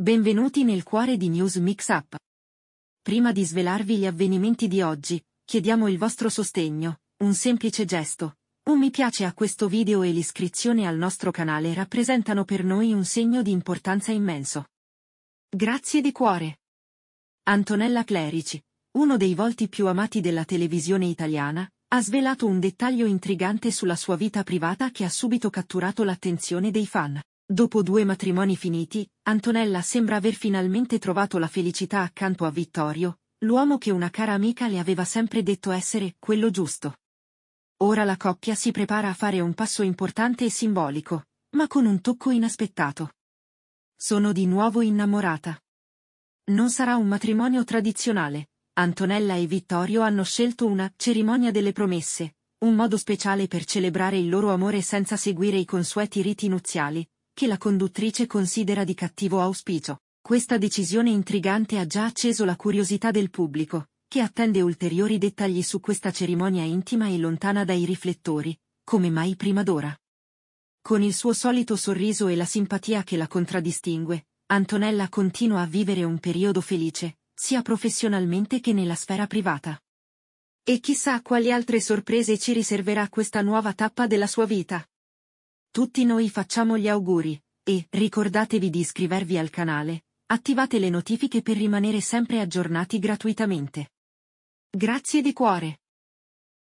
Benvenuti nel cuore di News Mix Up. Prima di svelarvi gli avvenimenti di oggi, chiediamo il vostro sostegno, un semplice gesto. Un mi piace a questo video e l'iscrizione al nostro canale rappresentano per noi un segno di importanza immenso. Grazie di cuore. Antonella Clerici, uno dei volti più amati della televisione italiana, ha svelato un dettaglio intrigante sulla sua vita privata che ha subito catturato l'attenzione dei fan. Dopo due matrimoni finiti, Antonella sembra aver finalmente trovato la felicità accanto a Vittorio, l'uomo che una cara amica le aveva sempre detto essere quello giusto. Ora la coppia si prepara a fare un passo importante e simbolico, ma con un tocco inaspettato. Sono di nuovo innamorata. Non sarà un matrimonio tradizionale. Antonella e Vittorio hanno scelto una cerimonia delle promesse, un modo speciale per celebrare il loro amore senza seguire i consueti riti nuziali, che la conduttrice considera di cattivo auspicio. Questa decisione intrigante ha già acceso la curiosità del pubblico, che attende ulteriori dettagli su questa cerimonia intima e lontana dai riflettori, come mai prima d'ora. Con il suo solito sorriso e la simpatia che la contraddistingue, Antonella continua a vivere un periodo felice, sia professionalmente che nella sfera privata. E chissà quali altre sorprese ci riserverà questa nuova tappa della sua vita. Tutti noi facciamo gli auguri, e ricordatevi di iscrivervi al canale, attivate le notifiche per rimanere sempre aggiornati gratuitamente. Grazie di cuore!